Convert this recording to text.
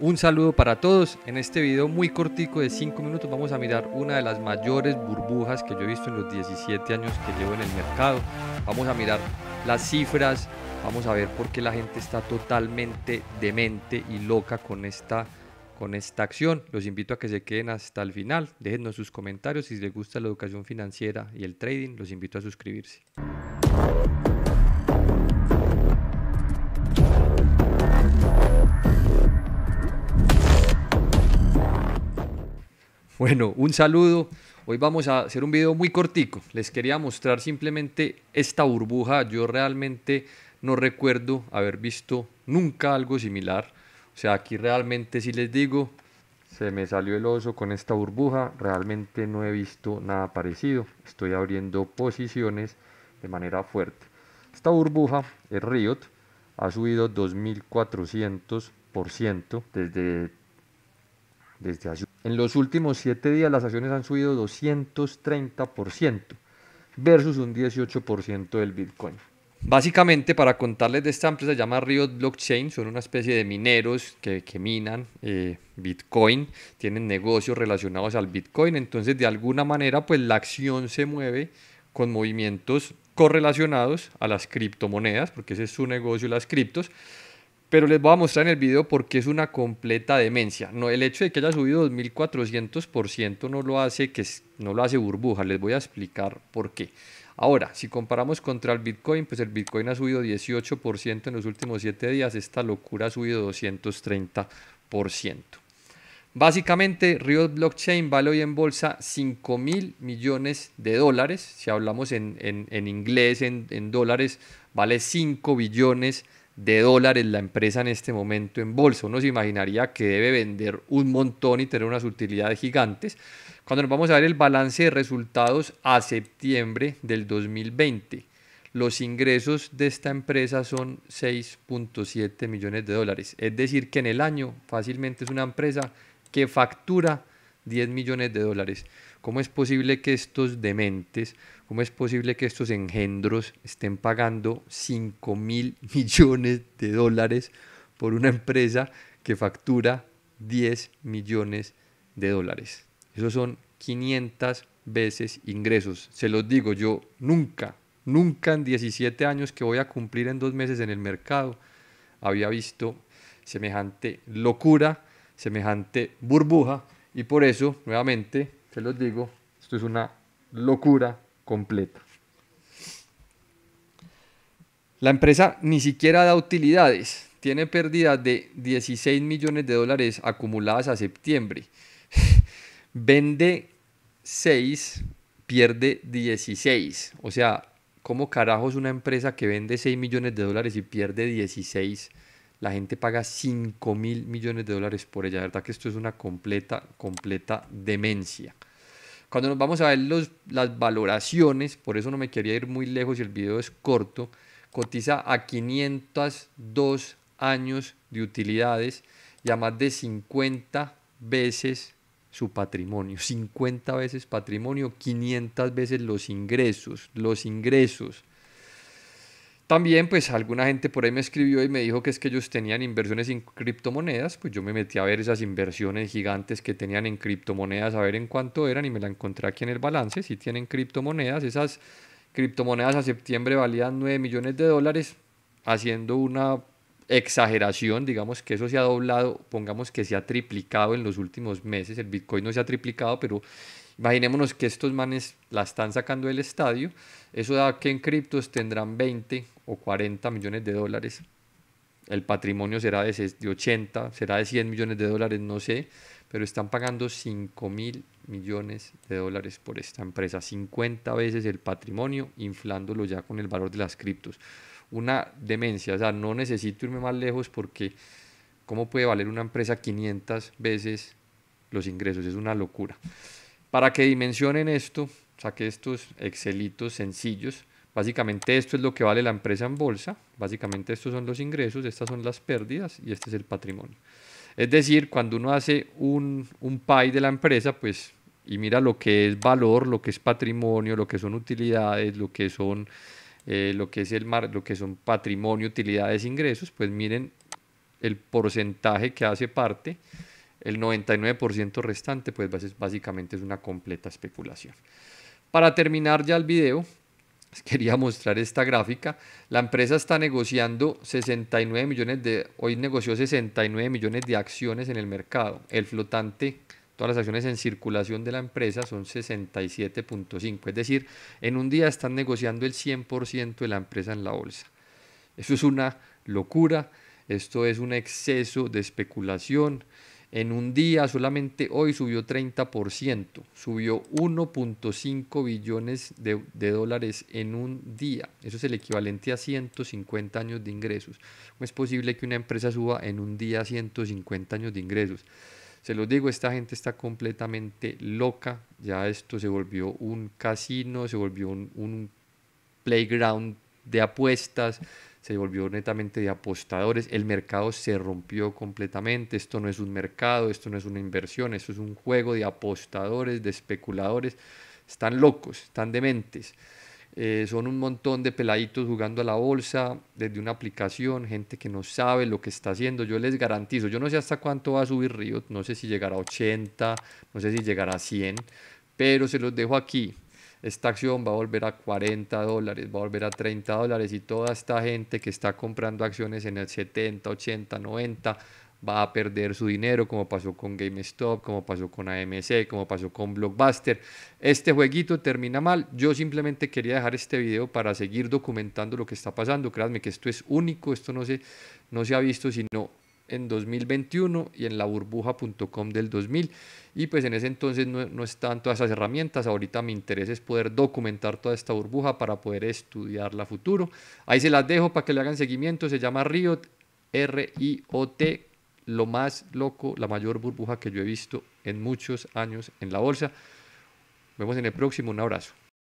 Un saludo para todos. En este video muy cortico de 5 minutos vamos a mirar una de las mayores burbujas que yo he visto en los 17 años que llevo en el mercado. Vamos a mirar las cifras, vamos a ver por qué la gente está totalmente demente y loca con esta con esta acción. Los invito a que se queden hasta el final. Déjennos sus comentarios si les gusta la educación financiera y el trading. Los invito a suscribirse. Bueno, un saludo. Hoy vamos a hacer un video muy cortico. Les quería mostrar simplemente esta burbuja. Yo realmente no recuerdo haber visto nunca algo similar. O sea, aquí realmente si les digo, se me salió el oso con esta burbuja. Realmente no he visto nada parecido. Estoy abriendo posiciones de manera fuerte. Esta burbuja el Riot. Ha subido 2.400% desde, desde hace en los últimos siete días las acciones han subido 230% versus un 18% del Bitcoin. Básicamente, para contarles de esta empresa, se llama Riot Blockchain, son una especie de mineros que, que minan eh, Bitcoin, tienen negocios relacionados al Bitcoin, entonces de alguna manera pues la acción se mueve con movimientos correlacionados a las criptomonedas, porque ese es su negocio, las criptos, pero les voy a mostrar en el video porque es una completa demencia. No, el hecho de que haya subido 2400% no lo hace que no lo hace burbuja, les voy a explicar por qué. Ahora, si comparamos contra el Bitcoin, pues el Bitcoin ha subido 18% en los últimos 7 días, esta locura ha subido 230%. Básicamente, Riot Blockchain vale hoy en bolsa 5 mil millones de dólares. Si hablamos en, inglés, en, dólares, vale 5 billones de dólares la empresa en este momento en bolsa. Uno se imaginaría que debe vender un montón y tener unas utilidades gigantes. Cuando nos vamos a ver el balance de resultados a septiembre del 2020, los ingresos de esta empresa son 6.7 millones de dólares. Es decir, que en el año fácilmente es una empresa que factura 10 millones de dólares. ¿Cómo es posible que estos dementes, cómo es posible que estos engendros estén pagando 5 mil millones de dólares por una empresa que factura 10 millones de dólares? Esos son 500 veces ingresos. Se los digo, yo nunca, nunca en 17 años que voy a cumplir en dos meses en el mercado había visto semejante locura, semejante burbuja. Y por eso, nuevamente, se los digo, esto es una locura completa. La empresa ni siquiera da utilidades, tiene pérdidas de 16 millones de dólares acumuladas a septiembre. Vende 6, pierde 16. O sea, ¿cómo es una empresa que vende 6 millones de dólares y pierde 16? La gente paga 5 mil millones de dólares por ella. verdad que esto es una completa, completa demencia. Cuando nos vamos a ver las valoraciones, por eso no me quería ir muy lejos y el video es corto, cotiza a 502 años de utilidades y a más de 50 veces su patrimonio, 50 veces patrimonio, 500 veces los ingresos, los ingresos. También, pues alguna gente por ahí me escribió y me dijo que es que ellos tenían inversiones en criptomonedas, pues yo me metí a ver esas inversiones gigantes que tenían en criptomonedas, a ver en cuánto eran y me la encontré aquí en el balance, si tienen criptomonedas, esas criptomonedas a septiembre valían 9 millones de dólares, haciendo una exageración, digamos que eso se ha doblado, pongamos que se ha triplicado en los últimos meses, el Bitcoin no se ha triplicado, pero imaginémonos que estos manes la están sacando del estadio, eso da que en criptos tendrán 20, o 40 millones de dólares. El patrimonio será de, 80, será de 100 millones de dólares, no sé, pero están pagando 5 mil millones de dólares por esta empresa, 50 veces el patrimonio, inflándolo ya con el valor de las criptos. Una demencia, o sea, no necesito irme más lejos porque ¿cómo puede valer una empresa 500 veces los ingresos? Es una locura. Para que dimensionen esto, saqué estos excelitos sencillos Básicamente esto es lo que vale la empresa en bolsa, básicamente estos son los ingresos, estas son las pérdidas y este es el patrimonio. Es decir, cuando uno hace un, un de la empresa, pues y mira lo que es valor, lo que es patrimonio, lo que son utilidades, lo que son eh, lo que es el mar, lo que son patrimonio, utilidades, ingresos, pues miren el porcentaje que hace parte, el 99% restante, pues básicamente es una completa especulación. Para terminar ya el video, quería mostrar esta gráfica. La empresa está negociando 69 millones de, hoy negoció 69 millones de acciones en el mercado. El flotante, todas las acciones en circulación de la empresa son 67.5. Es decir, en un día están negociando el 100% de la empresa en la bolsa. Eso es una locura, esto es un exceso de especulación, en un día, solamente hoy subió 30%, subió 1.5 billones de, dólares en un día. Eso es el equivalente a 150 años de ingresos. ¿Cómo es posible que una empresa suba en un día 150 años de ingresos? Se los digo, esta gente está completamente loca. Ya esto se volvió un casino, se volvió un playground de apuestas, se volvió netamente de apostadores, el mercado se rompió completamente, esto no es un mercado, esto no es una inversión, esto es un juego de apostadores, de especuladores, están locos, están dementes. Eh, son un montón de peladitos jugando a la bolsa desde una aplicación, gente que no sabe lo que está haciendo. Yo les garantizo, yo no sé hasta cuánto va a subir Riot, no sé si llegará a 80, no sé si llegará a 100, pero se los dejo aquí esta acción va a volver a 40 dólares, va a volver a 30 dólares y toda esta gente que está comprando acciones en el 70, 80, 90 va a perder su dinero, como pasó con GameStop, como pasó con AMC, como pasó con Blockbuster. Este jueguito termina mal. Yo simplemente quería dejar este video para seguir documentando lo que está pasando. Créanme que esto es único, esto no se, no se ha visto, sino en 2021 y en la burbuja.com del 2000. Y pues en ese entonces no, no, estaban todas esas herramientas. Ahorita mi interés es poder documentar toda esta burbuja para poder estudiarla a futuro. Ahí se las dejo para que le hagan seguimiento. Se llama Riot, R-I-O-T, lo más loco, la mayor burbuja que yo he visto en muchos años en la bolsa. vemos en el próximo. Un abrazo.